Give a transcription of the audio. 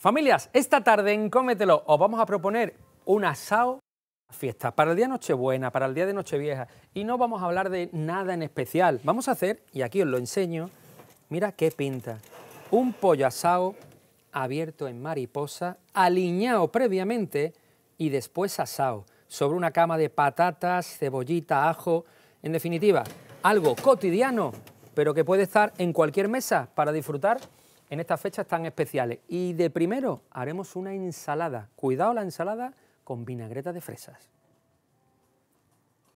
Familias, esta tarde en Cómetelo os vamos a proponer un asado fiesta, para el día Nochebuena, para el día de Nochevieja, y no vamos a hablar de nada en especial. Vamos a hacer, y aquí os lo enseño, mira qué pinta, un pollo asado abierto en mariposa, aliñado previamente y después asado, sobre una cama de patatas, cebollita, ajo, en definitiva, algo cotidiano, pero que puede estar en cualquier mesa para disfrutar en estas fechas tan especiales. Y de primero haremos una ensalada. Cuidado la ensalada con vinagreta de fresas.